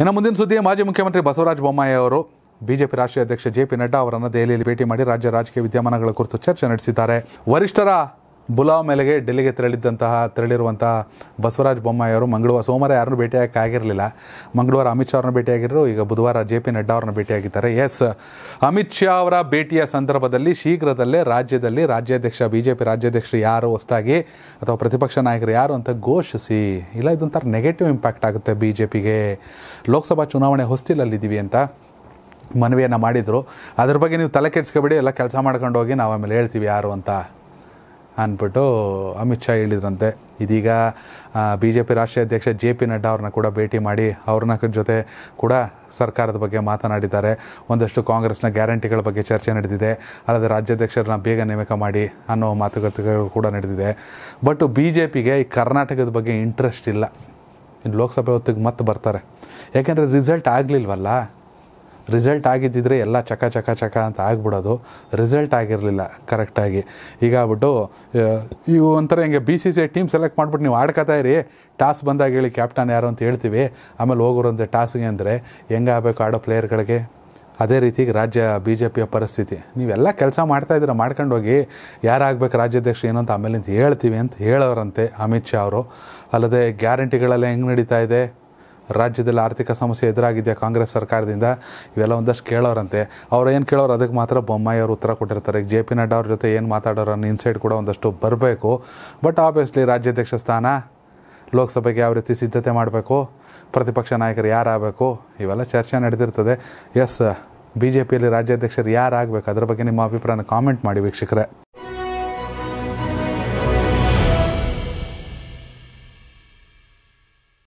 ಇನ್ನು ಮುಂದಿನ ಸುದ್ದಿ ಮಾಜಿ ಮುಖ್ಯಮಂತ್ರಿ ಬಸವರಾಜ ಬೊಮ್ಮಾಯಿ ಅವರು ಬಿಜೆಪಿ ರಾಷ್ಟ್ರೀಯ ಅಧ್ಯಕ್ಷ ಜೆ ಪಿ ನಡ್ಡಾ ಅವರನ್ನು ದೆಹಲಿಯಲ್ಲಿ ಭೇಟಿ ಮಾಡಿ ರಾಜ್ಯ ರಾಜಕೀಯ ವಿದ್ಯಮಾನಗಳ ಕುರಿತು ಚರ್ಚೆ ನಡೆಸಿದ್ದಾರೆ ವರಿಷ್ಠರ ಬುಲಾವ್ ಮೇಲೆಗೆ ಡೆಲ್ಲಿಗೆ ತೆರಳಿದ್ದಂತಹ ತೆರಳಿರುವಂತಹ ಬಸವರಾಜ ಬೊಮ್ಮಾಯಿಯವರು ಮಂಗಳವಾರ ಸೋಮವಾರ ಯಾರನ್ನೂ ಆಗಿರಲಿಲ್ಲ ಮಂಗಳವಾರ ಅಮಿತ್ ಶಾ ಅವ್ರನ್ನ ಭೇಟಿಯಾಗಿದ್ದರು ಈಗ ಬುಧವಾರ ಜೆ ಪಿ ನಡ್ಡಾ ಭೇಟಿಯಾಗಿದ್ದಾರೆ ಎಸ್ ಅಮಿತ್ ಶಾ ಅವರ ಭೇಟಿಯ ಸಂದರ್ಭದಲ್ಲಿ ಶೀಘ್ರದಲ್ಲೇ ರಾಜ್ಯದಲ್ಲಿ ರಾಜ್ಯಾಧ್ಯಕ್ಷ ಬಿ ಜೆ ಪಿ ರಾಜ್ಯಾಧ್ಯಕ್ಷರು ಯಾರು ಹೊಸದಾಗಿ ಅಥವಾ ಪ್ರತಿಪಕ್ಷ ನಾಯಕರು ಯಾರು ಅಂತ ಘೋಷಿಸಿ ಇಲ್ಲ ಇದೊಂಥರ ನೆಗೆಟಿವ್ ಇಂಪ್ಯಾಕ್ಟ್ ಆಗುತ್ತೆ ಬಿ ಜೆ ಪಿಗೆ ಲೋಕಸಭಾ ಚುನಾವಣೆ ಹೊಸ್ತಿಲಲ್ಲಿದ್ದೀವಿ ಅಂತ ಮನವಿಯನ್ನು ಮಾಡಿದರು ಅದ್ರ ಬಗ್ಗೆ ನೀವು ತಲೆ ಕೆಡಿಸ್ಕೊಬೇಡಿ ಎಲ್ಲ ಕೆಲಸ ಮಾಡ್ಕೊಂಡು ಹೋಗಿ ನಾವು ಆಮೇಲೆ ಹೇಳ್ತೀವಿ ಯಾರು ಅಂತ ಅಂದ್ಬಿಟ್ಟು ಅಮಿತ್ ಶಾ ಹೇಳಿದ್ರಂತೆ ಇದೀಗ ಬಿ ಜೆ ಪಿ ರಾಷ್ಟ್ರೀಯ ಅಧ್ಯಕ್ಷ ಜೆ ಪಿ ನಡ್ಡಾ ಅವ್ರನ್ನ ಕೂಡ ಭೇಟಿ ಮಾಡಿ ಅವ್ರನ್ನ ಜೊತೆ ಕೂಡ ಸರ್ಕಾರದ ಬಗ್ಗೆ ಮಾತನಾಡಿದ್ದಾರೆ ಒಂದಷ್ಟು ಕಾಂಗ್ರೆಸ್ನ ಗ್ಯಾರಂಟಿಗಳ ಬಗ್ಗೆ ಚರ್ಚೆ ನಡೆದಿದೆ ಅಲ್ಲದೆ ರಾಜ್ಯಾಧ್ಯಕ್ಷರನ್ನ ಬೇಗ ನೇಮಕ ಮಾಡಿ ಅನ್ನೋ ಮಾತುಕತೆಗಳು ಕೂಡ ನಡೆದಿದೆ ಬಟ್ ಬಿ ಜೆ ಪಿಗೆ ಈ ಕರ್ನಾಟಕದ ಬಗ್ಗೆ ಇಂಟ್ರೆಸ್ಟ್ ಇಲ್ಲ ಇನ್ನು ಲೋಕಸಭೆ ಹೊತ್ತಿಗೆ ಮತ್ತೆ ಬರ್ತಾರೆ ಯಾಕೆಂದರೆ ರಿಸಲ್ಟ್ ಆಗಲಿಲ್ವಲ್ಲ ರಿಸಲ್ಟ್ ಆಗಿದ್ದಿದ್ರೆ ಎಲ್ಲ ಚಕ ಚಕ ಚಕ ಅಂತ ಆಗ್ಬಿಡೋದು ರಿಸಲ್ಟ್ ಆಗಿರಲಿಲ್ಲ ಕರೆಕ್ಟಾಗಿ ಈಗ ಆಗ್ಬಿಟ್ಟು ಇವು ಒಂಥರ ಹಿಂಗೆ B C C I team select ಮಾಡಿಬಿಟ್ಟು ನೀವು ಆಡ್ಕೊತಾ ಇರಿ ಟಾಸ್ ಬಂದಾಗ ಹೇಳಿ ಕ್ಯಾಪ್ಟನ್ ಯಾರು ಅಂತ ಹೇಳ್ತೀವಿ ಆಮೇಲೆ ಹೋಗೋರಂತೆ ಟಾಸ್ಗೆ ಅಂದರೆ ಹೆಂಗಾಗಬೇಕು ಆಡೋ ಪ್ಲೇಯರ್ಗಳಿಗೆ ಅದೇ ರೀತಿ ರಾಜ್ಯ ಬಿ ಜೆ ಪಿಯ ಪರಿಸ್ಥಿತಿ ನೀವೆಲ್ಲ ಕೆಲಸ ಮಾಡ್ತಾಯಿದ್ರೆ ಮಾಡ್ಕೊಂಡು ಹೋಗಿ ಯಾರಾಗಬೇಕು ರಾಜ್ಯಾಧ್ಯಕ್ಷ ಏನು ಅಂತ ಆಮೇಲೆ ಹೇಳ್ತೀವಿ ಅಂತ ಹೇಳೋರಂತೆ ಅಮಿತ್ ಶಾ ಅವರು ಅಲ್ಲದೆ ಗ್ಯಾರಂಟಿಗಳೆಲ್ಲ ಹೆಂಗೆ ನಡೀತಾ ಇದೆ ರಾಜ್ಯದಲ್ಲಿ ಆರ್ಥಿಕ ಸಮಸ್ಯೆ ಎದುರಾಗಿದೆಯಾ ಕಾಂಗ್ರೆಸ್ ಸರ್ಕಾರದಿಂದ ಇವೆಲ್ಲ ಒಂದಷ್ಟು ಕೇಳೋರಂತೆ ಅವ್ರು ಏನು ಕೇಳೋರು ಅದಕ್ಕೆ ಮಾತ್ರ ಬೊಮ್ಮಾಯಿ ಅವರು ಉತ್ತರ ಕೊಟ್ಟಿರ್ತಾರೆ ಜೆ ಪಿ ನಡ್ಡಾ ಅವ್ರ ಜೊತೆ ಏನು ಮಾತಾಡೋರು ಅನ್ನೋ ಇನ್ಸೈಟ್ ಕೂಡ ಒಂದಷ್ಟು ಬರಬೇಕು ಬಟ್ ಆಬ್ವಿಯಸ್ಲಿ ರಾಜ್ಯಾಧ್ಯಕ್ಷ ಸ್ಥಾನ ಲೋಕಸಭೆಗೆ ಯಾವ ರೀತಿ ಸಿದ್ಧತೆ ಮಾಡಬೇಕು ಪ್ರತಿಪಕ್ಷ ನಾಯಕರು ಯಾರಾಗಬೇಕು ಇವೆಲ್ಲ ಚರ್ಚೆ ನಡೆದಿರ್ತದೆ ಎಸ್ ಬಿ ಜೆ ಪಿಯಲ್ಲಿ ರಾಜ್ಯಾಧ್ಯಕ್ಷರು ಯಾರಾಗಬೇಕು ಅದರ ಬಗ್ಗೆ ನಿಮ್ಮ ಅಭಿಪ್ರಾಯನ ಕಾಮೆಂಟ್ ಮಾಡಿ ವೀಕ್ಷಕರೇ